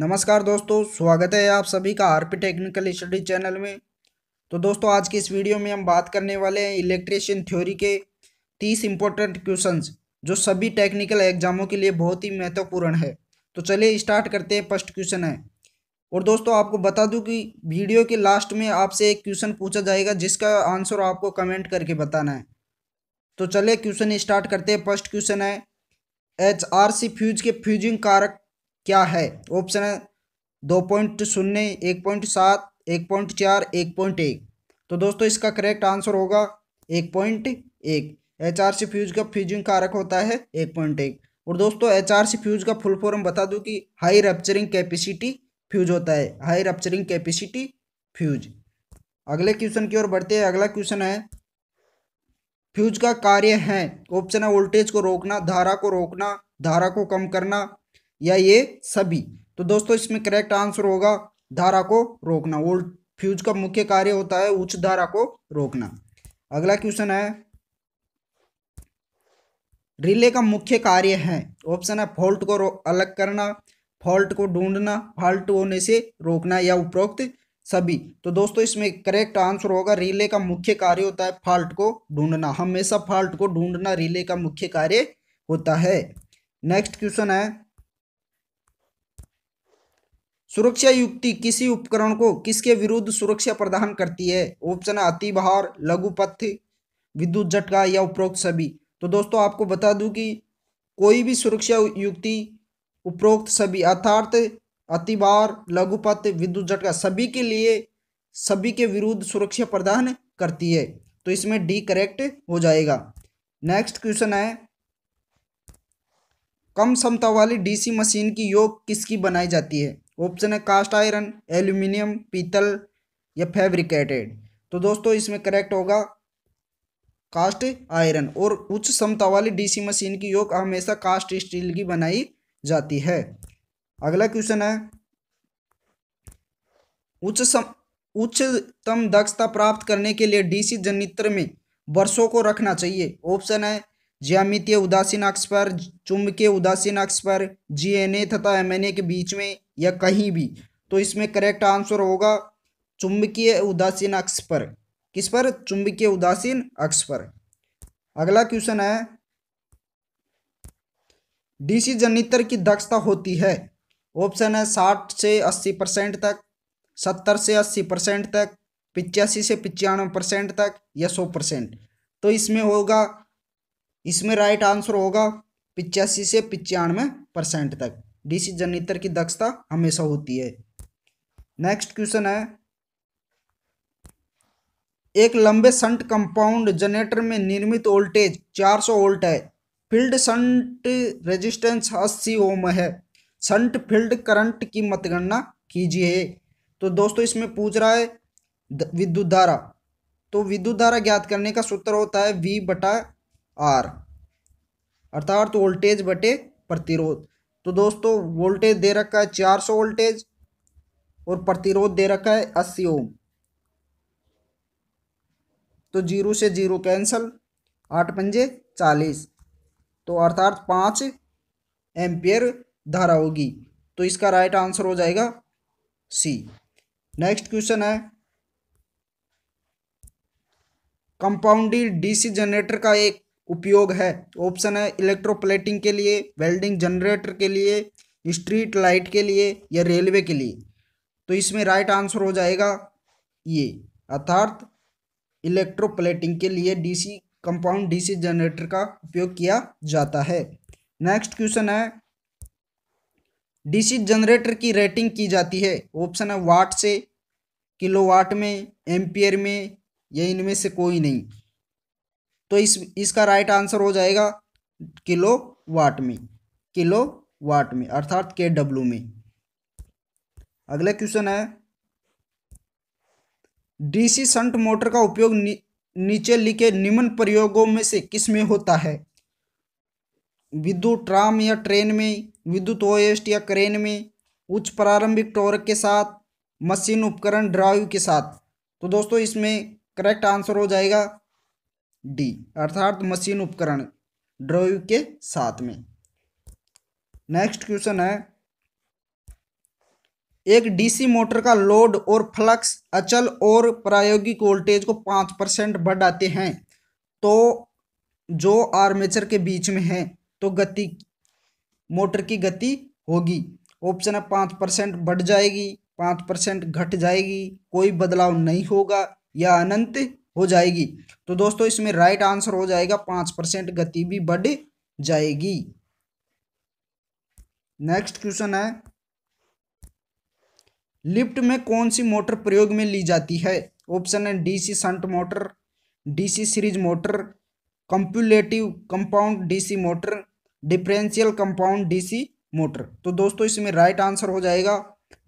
नमस्कार दोस्तों स्वागत है आप सभी का आरपी टेक्निकल स्टडी चैनल में तो दोस्तों आज की इस वीडियो में हम बात करने वाले हैं इलेक्ट्रिशियन थ्योरी के तीस इंपॉर्टेंट क्वेश्चंस जो सभी टेक्निकल एग्जामों के लिए बहुत ही महत्वपूर्ण है तो चलिए स्टार्ट करते हैं फर्स्ट क्वेश्चन है और दोस्तों आपको बता दूँ कि वीडियो के लास्ट में आपसे एक क्वेश्चन पूछा जाएगा जिसका आंसर आपको कमेंट करके बताना है तो चलिए क्वेश्चन स्टार्ट करते हैं फर्स्ट क्वेश्चन है एच आर सी फ्यूज के फ्यूजिंग कारक क्या है ऑप्शन है दो पॉइंट शून्य एक पॉइंट सात एक पॉइंट चार एक पॉइंट एक तो दोस्तों इसका करेक्ट आंसर होगा एक पॉइंट एक एच आर सी फ्यूज का फ्यूजिंग कारक होता है एक पॉइंट एक और दोस्तों एच आर सी फ्यूज का फुल फॉर्म बता दूं कि हाई रप्चरिंग कैपेसिटी फ्यूज होता है हाई रप्चरिंग कैपेसिटी फ्यूज अगले क्वेश्चन की ओर बढ़ते हैं अगला क्वेश्चन है फ्यूज का कार्य है ऑप्शन है वोल्टेज को रोकना धारा को रोकना धारा को कम करना या ये सभी तो दोस्तों इसमें करेक्ट आंसर होगा धारा को रोकना वोल्ट फ्यूज का मुख्य कार्य होता है उच्च धारा को रोकना अगला क्वेश्चन है रिले का मुख्य कार्य है ऑप्शन है फॉल्ट को अलग करना फॉल्ट को ढूंढना फॉल्ट होने से रोकना या उपरोक्त सभी तो दोस्तों इसमें करेक्ट आंसर होगा रिले का मुख्य कार्य होता है फॉल्ट को ढूंढना हमेशा फॉल्ट को ढूंढना रिले का मुख्य कार्य होता है नेक्स्ट क्वेश्चन है सुरक्षा युक्ति किसी उपकरण को किसके विरुद्ध सुरक्षा प्रदान करती है ऑप्शन अति बहार लघु पथ विद्युत झटका या उपरोक्त सभी तो दोस्तों आपको बता दूं कि कोई भी सुरक्षा युक्ति उपरोक्त सभी अर्थार्थ लघु लघुपथ विद्युत झटका सभी के लिए सभी के विरुद्ध सुरक्षा प्रदान करती है तो इसमें डी करेक्ट हो जाएगा नेक्स्ट क्वेश्चन है कम क्षमता वाली डीसी मशीन की योग किसकी बनाई जाती है ऑप्शन है कास्ट आयरन एल्यूमिनियम पीतल या फैब्रिकेटेड तो दोस्तों इसमें करेक्ट होगा कास्ट आयरन और उच्च क्षमता वाली डीसी मशीन की योग हमेशा कास्ट स्टील की बनाई जाती है अगला क्वेश्चन है उच्च सम उच्चतम दक्षता प्राप्त करने के लिए डीसी जनित्र में वर्षों को रखना चाहिए ऑप्शन है ज्यामितीय उदासीन अक्ष पर चुंबकीय उदासीन अक्ष पर जीएनए तथा एमएनए के बीच में या कहीं भी तो इसमें करेक्ट आंसर होगा चुंबकीय उदासीन अक्ष पर किस पर चुंबकीय उदासीन अक्ष पर अगला क्वेश्चन है डीसी जनित्र की दक्षता होती है ऑप्शन है साठ से अस्सी परसेंट तक सत्तर से अस्सी परसेंट तक पिचासी से पिचानवे परसेंट तक या सौ परसेंट तो इसमें होगा इसमें राइट आंसर होगा पिचासी से पचानवे परसेंट तक डीसी जनरेटर की दक्षता हमेशा होती है नेक्स्ट क्वेश्चन है एक लंबे संट कंपाउंड जनरेटर में निर्मित वोल्टेज 400 सौ वोल्ट है फील्ड संट रेजिस्टेंस 80 ओम है संट फील्ड करंट की मतगणना कीजिए तो दोस्तों इसमें पूछ रहा है विद्युत धारा तो विद्युत धारा ज्ञात करने का सूत्र होता है वी बटा आर अर्थात वोल्टेज बटे प्रतिरोध तो दोस्तों वोल्टेज दे रखा है चार सौ वोल्टेज और प्रतिरोध दे रखा है अस्सी ओम तो जीरो से जीरो कैंसल आठ पंजे चालीस तो अर्थात पांच एम्पियर धारा होगी तो इसका राइट आंसर हो जाएगा सी नेक्स्ट क्वेश्चन है कंपाउंडी डीसी जनरेटर का एक उपयोग है ऑप्शन है इलेक्ट्रोप्लेटिंग के लिए वेल्डिंग जनरेटर के लिए स्ट्रीट लाइट के लिए या रेलवे के लिए तो इसमें राइट आंसर हो जाएगा ये अर्थात इलेक्ट्रोप्लेटिंग के लिए डीसी कंपाउंड डीसी जनरेटर का उपयोग किया जाता है नेक्स्ट क्वेश्चन है डीसी जनरेटर की रेटिंग की जाती है ऑप्शन है वाट से किलोवाट में एम्पियर में या इनमें से कोई नहीं तो इस इसका राइट आंसर हो जाएगा किलो वाट में किलो वाट में अर्थात के डब्ल्यू में अगला क्वेश्चन है डीसी संट मोटर का उपयोग नी, नीचे लिखे निम्न प्रयोगों में से किस में होता है विद्युत ट्राम या ट्रेन में विद्युत ओएस्ट या क्रेन में उच्च प्रारंभिक टॉर्क के साथ मशीन उपकरण ड्राइव के साथ तो दोस्तों इसमें करेक्ट आंसर हो जाएगा डी अर्थात मशीन उपकरण ड्रॉइव के साथ में नेक्स्ट क्वेश्चन है एक डीसी मोटर का लोड और फ्लक्स अचल और प्रायोगिक वोल्टेज को पाँच परसेंट बढ़ाते हैं तो जो आर्मेचर के बीच में है तो गति मोटर की गति होगी ऑप्शन है पाँच परसेंट बढ़ जाएगी पाँच परसेंट घट जाएगी कोई बदलाव नहीं होगा या अनंत हो जाएगी तो दोस्तों इसमें राइट आंसर हो जाएगा पांच परसेंट गति भी बढ़ जाएगी नेक्स्ट क्वेश्चन है लिफ्ट में कौन सी मोटर प्रयोग में ली जाती है ऑप्शन है DC shunt motor DC series motor cumulative compound DC motor differential compound DC motor तो दोस्तों इसमें राइट आंसर हो जाएगा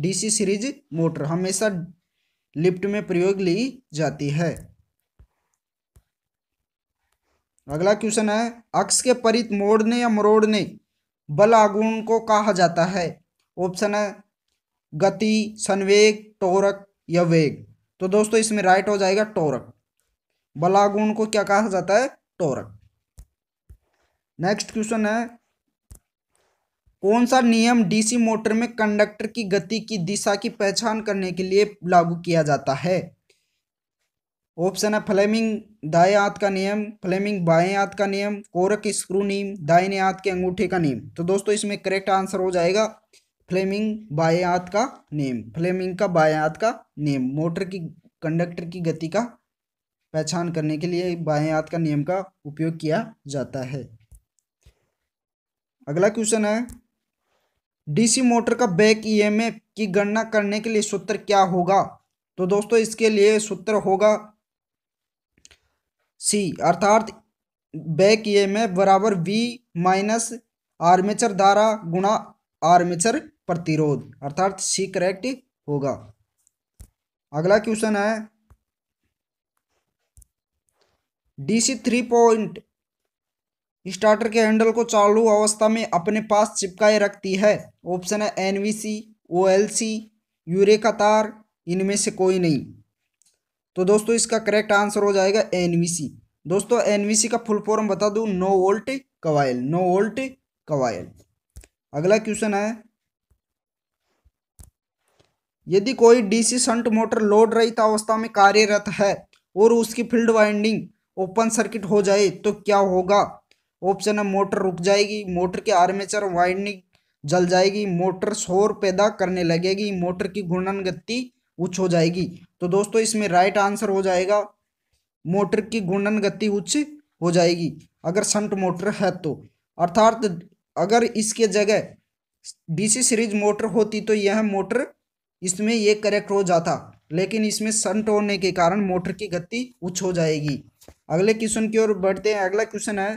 डीसी सीरीज मोटर हमेशा लिफ्ट में प्रयोग ली जाती है अगला क्वेश्चन है अक्ष के परित मोड़ने या मरोड़ने बल आगुण को कहा जाता है ऑप्शन है गति संवेग टोरक या वेग तो दोस्तों इसमें राइट हो जाएगा टोरक बलागुण को क्या कहा जाता है टोरक नेक्स्ट क्वेश्चन है कौन सा नियम डीसी मोटर में कंडक्टर की गति की दिशा की पहचान करने के लिए लागू किया जाता है ऑप्शन है फ्लेमिंग दाएं हाथ का नियम फ्लेमिंग बाएं हाथ का नियम कोरक स्क्रू नियम दाएं हाथ के अंगूठे का नियम तो दोस्तों इसमें करेक्ट आंसर हो जाएगा फ्लेमिंग बाएं हाथ का नियम फ्लेमिंग का बाएं हाथ का नियम मोटर की कंडक्टर की गति का पहचान करने के लिए बाएं हाथ का नियम का उपयोग किया जाता है अगला क्वेश्चन है डीसी मोटर का बैक ईएमएफ की गणना करने के लिए सूत्र क्या होगा तो दोस्तों इसके लिए सूत्र होगा सी अर्थात बैक ई एम बराबर वी माइनस आर्मेचर धारा गुणा आर्मेचर प्रतिरोध अर्थात सी करेक्ट होगा अगला क्वेश्चन है डीसी थ्री पॉइंट स्टार्टर के हैंडल को चालू अवस्था में अपने पास चिपकाए रखती है ऑप्शन है एनवीसी ओएलसी यूरेका तार इनमें से कोई नहीं तो दोस्तों इसका करेक्ट आंसर हो जाएगा एनवीसी दोस्तों एनवीसी का फुल फॉर्म बता दू no volt coil no volt coil अगला क्वेश्चन है यदि कोई डीसी संट मोटर लोड रहित अवस्था में कार्यरत है और उसकी फील्ड वाइंडिंग ओपन सर्किट हो जाए तो क्या होगा ऑप्शन है मोटर रुक जाएगी मोटर के आर्मेचर वाइंडिंग जल जाएगी मोटर शोर पैदा करने लगेगी मोटर की घूर्णन गति उच्च हो जाएगी तो दोस्तों इसमें राइट आंसर हो जाएगा मोटर की घूर्णन गति उच्च हो जाएगी अगर संट मोटर है तो अर्थात अगर इसके जगह डीसी सीरीज मोटर होती तो यह मोटर इसमें ये करेक्ट हो जाता लेकिन इसमें संट होने के कारण मोटर की गति उच्च हो जाएगी अगले क्वेश्चन की ओर बढ़ते हैं अगला क्वेश्चन है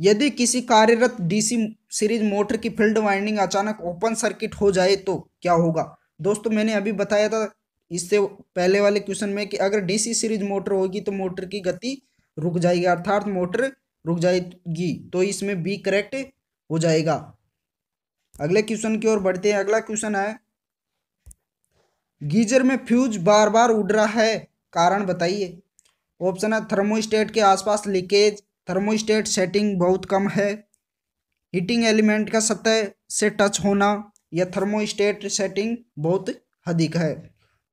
यदि किसी कार्यरत डीसी सीरीज मोटर की फील्ड वाइंडिंग अचानक ओपन सर्किट हो जाए तो क्या होगा दोस्तों मैंने अभी बताया था इससे पहले वाले क्वेश्चन में कि अगर डीसी सीरीज मोटर होगी तो मोटर की गति रुक जाएगी अर्थात मोटर रुक जाएगी तो इसमें बी करेक्ट हो जाएगा अगले क्वेश्चन की ओर बढ़ते हैं अगला क्वेश्चन है गीजर में फ्यूज बार बार उड़ रहा है कारण बताइए ऑप्शन है थर्मोस्टेट के आसपास लीकेज थर्मोस्टेट सेटिंग बहुत कम है हीटिंग एलिमेंट का सतह से टच होना या थर्मोस्टेट सेटिंग बहुत अधिक है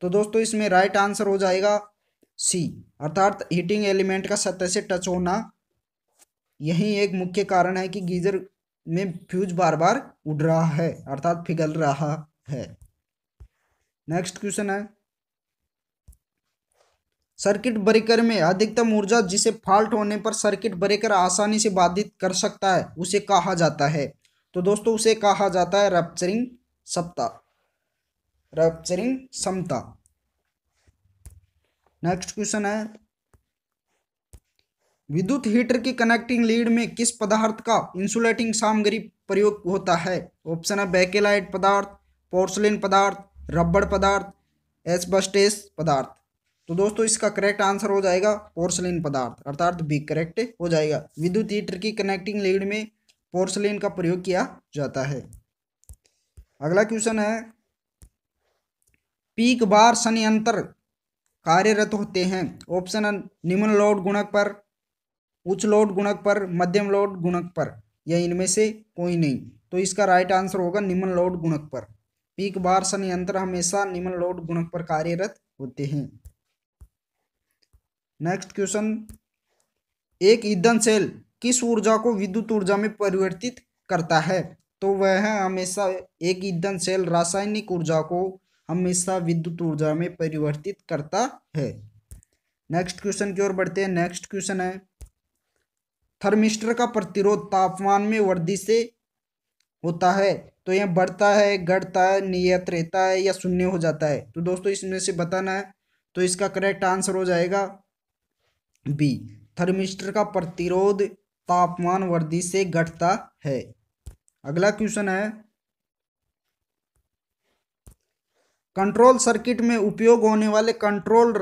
तो दोस्तों इसमें राइट आंसर हो जाएगा सी अर्थात हीटिंग एलिमेंट का सतह से टच होना यही एक मुख्य कारण है कि गीजर में फ्यूज बार बार उड़ रहा है अर्थात पिघल रहा है नेक्स्ट क्वेश्चन है सर्किट ब्रेकर में अधिकतम ऊर्जा जिसे फॉल्ट होने पर सर्किट ब्रेकर आसानी से बाधित कर सकता है उसे कहा जाता है तो दोस्तों उसे कहा जाता है रैप्चरिंग सप्ता रैप्चरिंग समता नेक्स्ट क्वेश्चन है विद्युत हीटर की कनेक्टिंग लीड में किस पदार्थ का इंसुलेटिंग सामग्री प्रयोग होता है ऑप्शन है बेकेलाइट पदार्थ पोर्सलिन पदार्थ रबड़ पदार्थ एसबस्टेस पदार्थ तो दोस्तों इसका करेक्ट आंसर हो जाएगा पोर्सलिन पदार्थ अर्थात बी करेक्ट हो जाएगा विद्युत हीटर की कनेक्टिंग लीड में पोर्सलिन का प्रयोग किया जाता है अगला क्वेश्चन है पीक बार संयंत्र कार्यरत होते हैं ऑप्शन निम्न लोड गुणक पर उच्च लोड गुणक पर मध्यम लोड गुणक पर या इनमें से कोई नहीं तो इसका राइट आंसर होगा निम्न लोड गुणक पर पीक बार संयंत्र हमेशा निम्न लोड गुणक पर कार्यरत होते हैं नेक्स्ट क्वेश्चन एक ईंधन सेल किस ऊर्जा को विद्युत ऊर्जा में परिवर्तित करता है तो वह हमेशा एक ईंधन सेल रासायनिक ऊर्जा को हमेशा विद्युत ऊर्जा में परिवर्तित करता है नेक्स्ट क्वेश्चन की ओर बढ़ते हैं नेक्स्ट क्वेश्चन है थर्मिस्टर का प्रतिरोध तापमान में वृद्धि से होता है तो यह बढ़ता है घटता है नियत रहता है या शून्य हो जाता है तो दोस्तों इसमें से बताना है तो इसका करेक्ट आंसर हो जाएगा बी थर्मिस्टर का प्रतिरोध तापमान वृद्धि से घटता है अगला क्वेश्चन है कंट्रोल सर्किट में उपयोग होने वाले कंट्रोल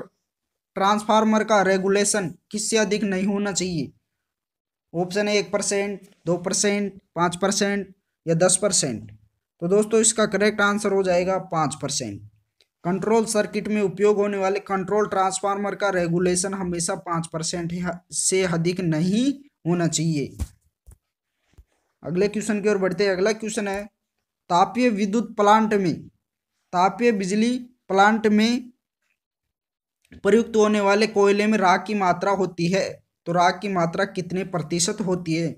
ट्रांसफार्मर का रेगुलेशन किससे अधिक नहीं होना चाहिए ऑप्शन है एक परसेंट दो परसेंट पाँच परसेंट या दस परसेंट तो दोस्तों इसका करेक्ट आंसर हो जाएगा पाँच परसेंट कंट्रोल सर्किट में उपयोग होने वाले कंट्रोल ट्रांसफार्मर का रेगुलेशन हमेशा पाँच परसेंट से अधिक नहीं होना चाहिए अगले क्वेश्चन की ओर बढ़ते हैं अगला क्वेश्चन है तापीय विद्युत प्लांट में तापीय बिजली प्लांट में प्रयुक्त होने वाले कोयले में राख की मात्रा होती है तो राख की मात्रा कितने प्रतिशत होती है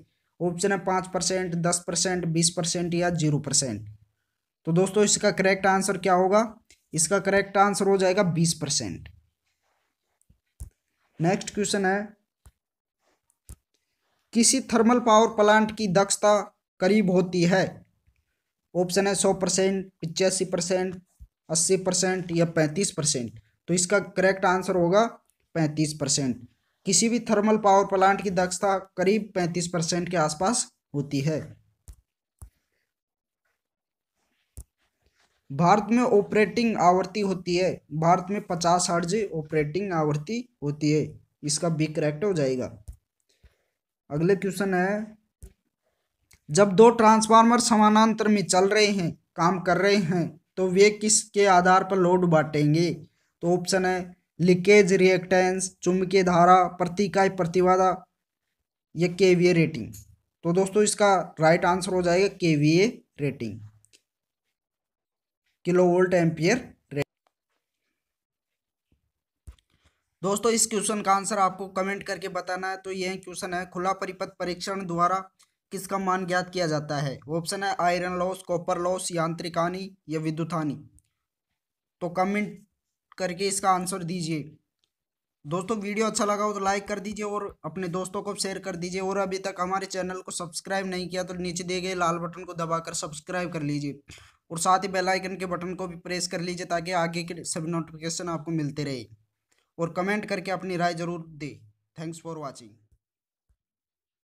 ऑप्शन है पाँच परसेंट दस परसेंट बीस परसेंट या जीरो परसेंट तो दोस्तों इसका करेक्ट आंसर क्या होगा इसका करेक्ट आंसर हो जाएगा बीस परसेंट नेक्स्ट क्वेश्चन है किसी थर्मल पावर प्लांट की दक्षता करीब होती है ऑप्शन है सौ परसेंट पिचासी परसेंट अस्सी परसेंट या पैंतीस परसेंट तो इसका करेक्ट आंसर होगा पैंतीस परसेंट किसी भी थर्मल पावर प्लांट की दक्षता करीब पैंतीस परसेंट के आसपास होती है भारत में ऑपरेटिंग आवृत्ति होती है भारत में पचास हर्ज ऑपरेटिंग आवृत्ति होती है इसका बी करेक्ट हो जाएगा अगले क्वेश्चन है जब दो ट्रांसफार्मर समानांतर में चल रहे हैं काम कर रहे हैं तो वे किसके आधार पर लोड बांटेंगे तो ऑप्शन है लीकेज रिएक्टेंस चुंबकीय धारा प्रतिकाय प्रतिवादा या केवीए रेटिंग तो दोस्तों इसका राइट आंसर हो जाएगा KVA rating kilo volt ampere दोस्तों इस क्वेश्चन का आंसर आपको कमेंट करके बताना है तो यह क्वेश्चन है खुला परिपथ परीक्षण द्वारा किसका मान ज्ञात किया जाता है ऑप्शन है आयरन लॉस कॉपर लॉस यांत्रिक हानि या विद्युत हानि तो कमेंट करके इसका आंसर दीजिए दोस्तों वीडियो अच्छा लगा हो तो लाइक कर दीजिए और अपने दोस्तों को शेयर कर दीजिए और अभी तक हमारे चैनल को सब्सक्राइब नहीं किया तो नीचे दिए गए लाल बटन को दबाकर सब्सक्राइब कर लीजिए और साथ ही बेल आइकन के बटन को भी प्रेस कर लीजिए ताकि आगे के सभी नोटिफिकेशन आपको मिलते रहे और कमेंट करके अपनी राय जरूर दें थैंक्स फॉर वॉचिंग